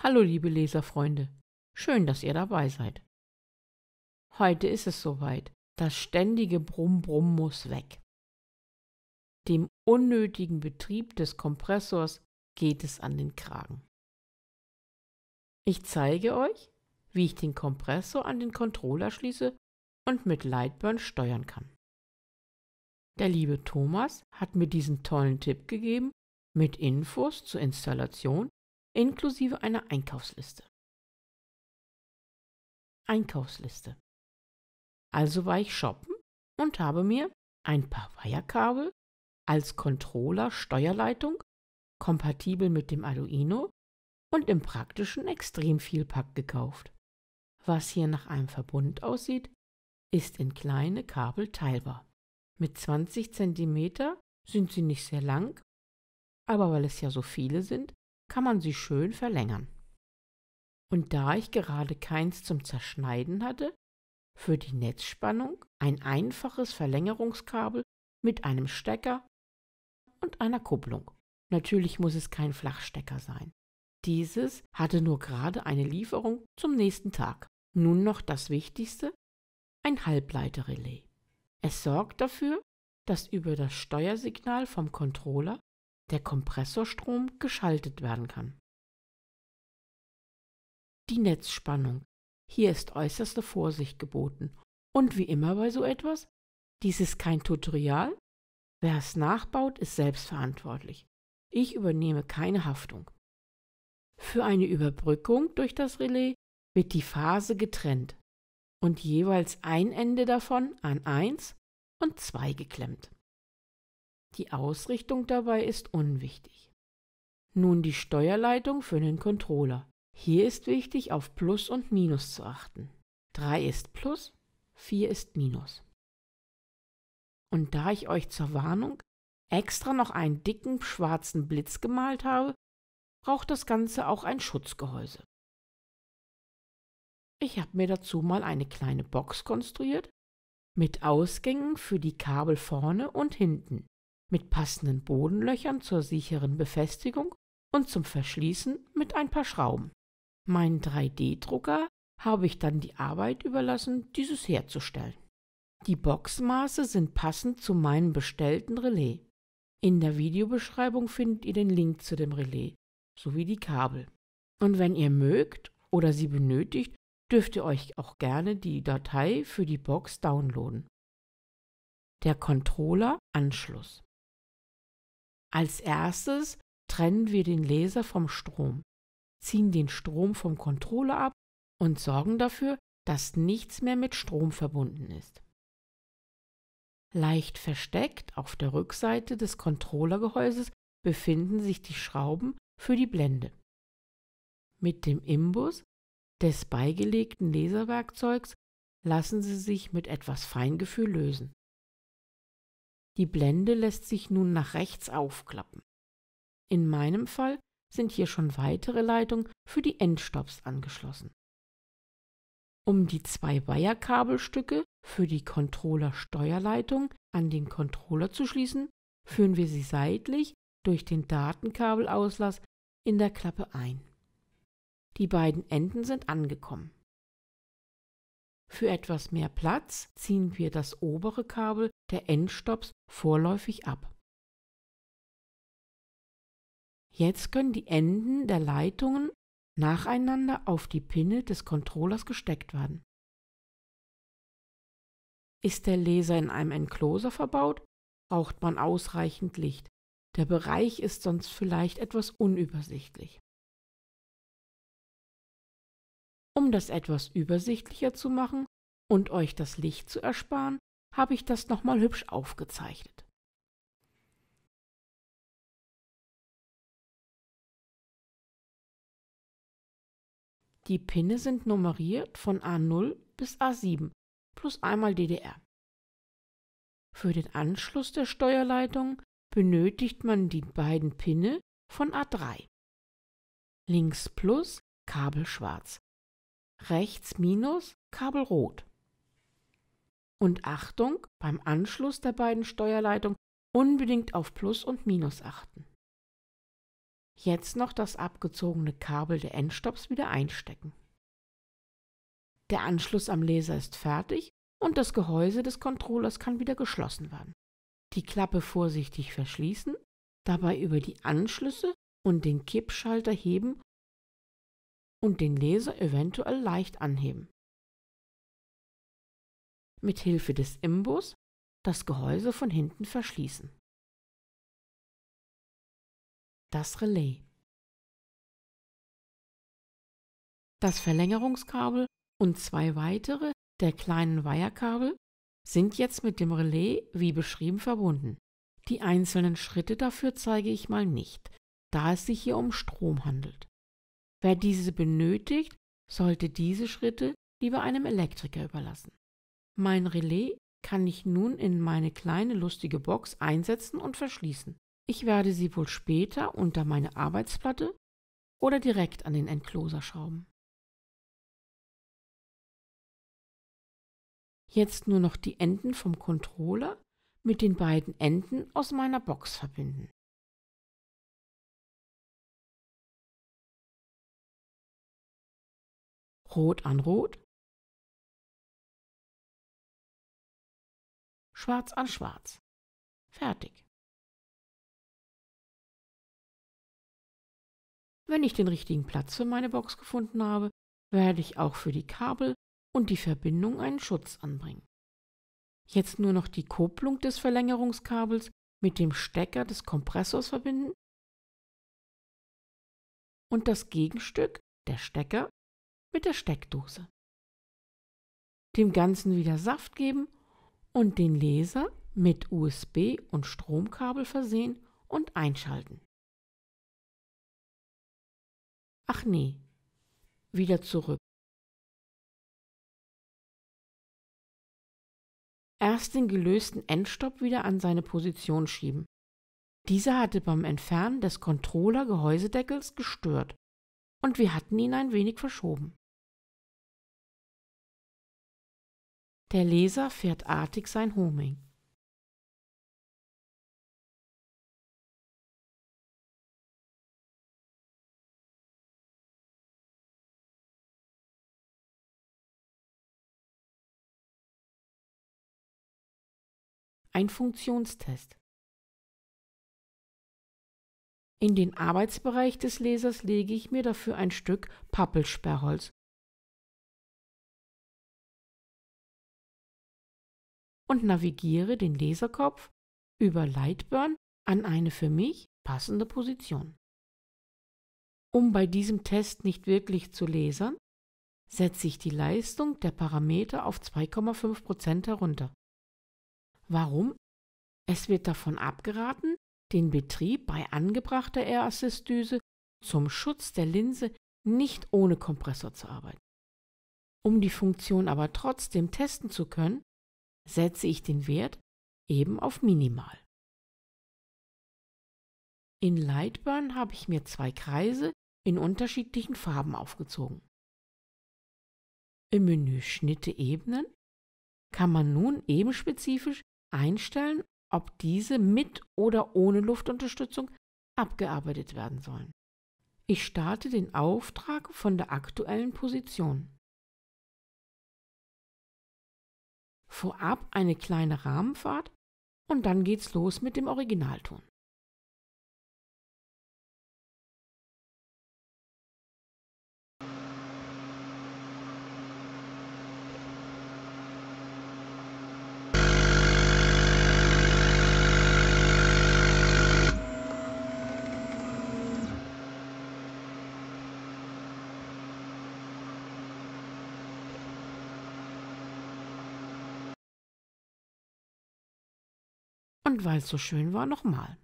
Hallo liebe Leserfreunde, schön, dass ihr dabei seid. Heute ist es soweit, das ständige Brumm-Brumm muss weg. Dem unnötigen Betrieb des Kompressors geht es an den Kragen. Ich zeige euch, wie ich den Kompressor an den Controller schließe und mit Lightburn steuern kann. Der liebe Thomas hat mir diesen tollen Tipp gegeben mit Infos zur Installation inklusive einer Einkaufsliste. Einkaufsliste. Also war ich shoppen und habe mir ein paar Wirekabel als Controller Steuerleitung, kompatibel mit dem Arduino und im praktischen extrem viel Pack gekauft. Was hier nach einem Verbund aussieht, ist in kleine Kabel teilbar. Mit 20 cm sind sie nicht sehr lang, aber weil es ja so viele sind, kann man sie schön verlängern. Und da ich gerade keins zum Zerschneiden hatte, für die Netzspannung ein einfaches Verlängerungskabel mit einem Stecker und einer Kupplung. Natürlich muss es kein Flachstecker sein. Dieses hatte nur gerade eine Lieferung zum nächsten Tag. Nun noch das Wichtigste, ein Halbleiterrelais. Es sorgt dafür, dass über das Steuersignal vom Controller der Kompressorstrom geschaltet werden kann. Die Netzspannung. Hier ist äußerste Vorsicht geboten. Und wie immer bei so etwas, dies ist kein Tutorial. Wer es nachbaut, ist selbstverantwortlich. Ich übernehme keine Haftung. Für eine Überbrückung durch das Relais wird die Phase getrennt und jeweils ein Ende davon an 1 und 2 geklemmt. Die Ausrichtung dabei ist unwichtig. Nun die Steuerleitung für den Controller. Hier ist wichtig, auf Plus und Minus zu achten. 3 ist Plus, 4 ist Minus. Und da ich euch zur Warnung extra noch einen dicken schwarzen Blitz gemalt habe, braucht das Ganze auch ein Schutzgehäuse. Ich habe mir dazu mal eine kleine Box konstruiert mit Ausgängen für die Kabel vorne und hinten mit passenden Bodenlöchern zur sicheren Befestigung und zum Verschließen mit ein paar Schrauben. Mein 3D-Drucker habe ich dann die Arbeit überlassen, dieses herzustellen. Die Boxmaße sind passend zu meinem bestellten Relais. In der Videobeschreibung findet ihr den Link zu dem Relais sowie die Kabel. Und wenn ihr mögt oder sie benötigt, dürft ihr euch auch gerne die Datei für die Box downloaden. Der Controller Anschluss. Als erstes trennen wir den Laser vom Strom, ziehen den Strom vom Controller ab und sorgen dafür, dass nichts mehr mit Strom verbunden ist. Leicht versteckt auf der Rückseite des Controllergehäuses befinden sich die Schrauben für die Blende. Mit dem Imbus des beigelegten Laserwerkzeugs lassen sie sich mit etwas Feingefühl lösen. Die Blende lässt sich nun nach rechts aufklappen. In meinem Fall sind hier schon weitere Leitungen für die Endstops angeschlossen. Um die zwei Wire-Kabelstücke für die Controller-Steuerleitung an den Controller zu schließen, führen wir sie seitlich durch den Datenkabelauslass in der Klappe ein. Die beiden Enden sind angekommen. Für etwas mehr Platz ziehen wir das obere Kabel der Endstops vorläufig ab. Jetzt können die Enden der Leitungen nacheinander auf die Pinne des Controllers gesteckt werden. Ist der Laser in einem Enclosure verbaut, braucht man ausreichend Licht. Der Bereich ist sonst vielleicht etwas unübersichtlich. Um das etwas übersichtlicher zu machen und euch das Licht zu ersparen, habe ich das nochmal hübsch aufgezeichnet. Die Pinne sind nummeriert von A0 bis A7 plus einmal DDR. Für den Anschluss der Steuerleitung benötigt man die beiden Pinne von A3. Links plus Kabel schwarz, rechts minus, Kabel rot. Und Achtung, beim Anschluss der beiden Steuerleitungen unbedingt auf Plus und Minus achten. Jetzt noch das abgezogene Kabel der Endstops wieder einstecken. Der Anschluss am Laser ist fertig und das Gehäuse des Controllers kann wieder geschlossen werden. Die Klappe vorsichtig verschließen, dabei über die Anschlüsse und den Kippschalter heben und den Laser eventuell leicht anheben. Mit Hilfe des Imbus das Gehäuse von hinten verschließen. Das Relais. Das Verlängerungskabel und zwei weitere der kleinen Weiherkabel sind jetzt mit dem Relais wie beschrieben verbunden. Die einzelnen Schritte dafür zeige ich mal nicht, da es sich hier um Strom handelt. Wer diese benötigt, sollte diese Schritte lieber einem Elektriker überlassen. Mein Relais kann ich nun in meine kleine lustige Box einsetzen und verschließen. Ich werde sie wohl später unter meine Arbeitsplatte oder direkt an den Entkloser schrauben. Jetzt nur noch die Enden vom Controller mit den beiden Enden aus meiner Box verbinden. Rot an Rot, Schwarz an Schwarz. Fertig. Wenn ich den richtigen Platz für meine Box gefunden habe, werde ich auch für die Kabel und die Verbindung einen Schutz anbringen. Jetzt nur noch die Kupplung des Verlängerungskabels mit dem Stecker des Kompressors verbinden und das Gegenstück, der Stecker, mit der Steckdose. Dem Ganzen wieder Saft geben und den Laser mit USB und Stromkabel versehen und einschalten. Ach nee, wieder zurück. Erst den gelösten Endstopp wieder an seine Position schieben. Dieser hatte beim Entfernen des Controller-Gehäusedeckels gestört und wir hatten ihn ein wenig verschoben. Der Leser fährt artig sein Homing. Ein Funktionstest. In den Arbeitsbereich des Lesers lege ich mir dafür ein Stück Pappelsperrholz und navigiere den Laserkopf über Lightburn an eine für mich passende Position. Um bei diesem Test nicht wirklich zu lasern, setze ich die Leistung der Parameter auf 2,5% Prozent herunter. Warum? Es wird davon abgeraten, den Betrieb bei angebrachter Air Assist Düse zum Schutz der Linse nicht ohne Kompressor zu arbeiten. Um die Funktion aber trotzdem testen zu können, setze ich den Wert eben auf minimal. In Lightburn habe ich mir zwei Kreise in unterschiedlichen Farben aufgezogen. Im Menü Schnitte Ebenen kann man nun eben spezifisch einstellen, ob diese mit oder ohne Luftunterstützung abgearbeitet werden sollen. Ich starte den Auftrag von der aktuellen Position. vorab eine kleine Rahmenfahrt und dann geht's los mit dem Originalton. und weil es so schön war, nochmal.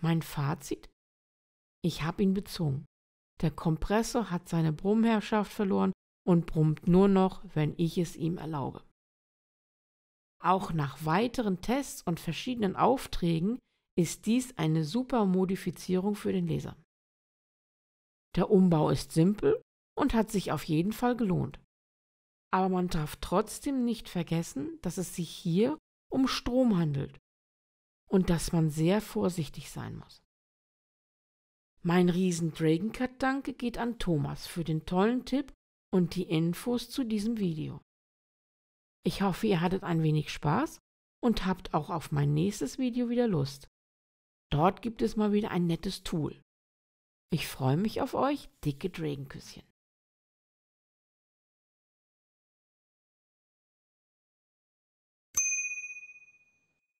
Mein Fazit? Ich habe ihn bezogen. Der Kompressor hat seine Brummherrschaft verloren und brummt nur noch, wenn ich es ihm erlaube. Auch nach weiteren Tests und verschiedenen Aufträgen ist dies eine super Modifizierung für den Leser. Der Umbau ist simpel und hat sich auf jeden Fall gelohnt. Aber man darf trotzdem nicht vergessen, dass es sich hier um Strom handelt und dass man sehr vorsichtig sein muss. Mein riesen dragon cut danke geht an Thomas für den tollen Tipp und die Infos zu diesem Video. Ich hoffe, ihr hattet ein wenig Spaß und habt auch auf mein nächstes Video wieder Lust. Dort gibt es mal wieder ein nettes Tool. Ich freue mich auf euch, dicke Dragenküsschen.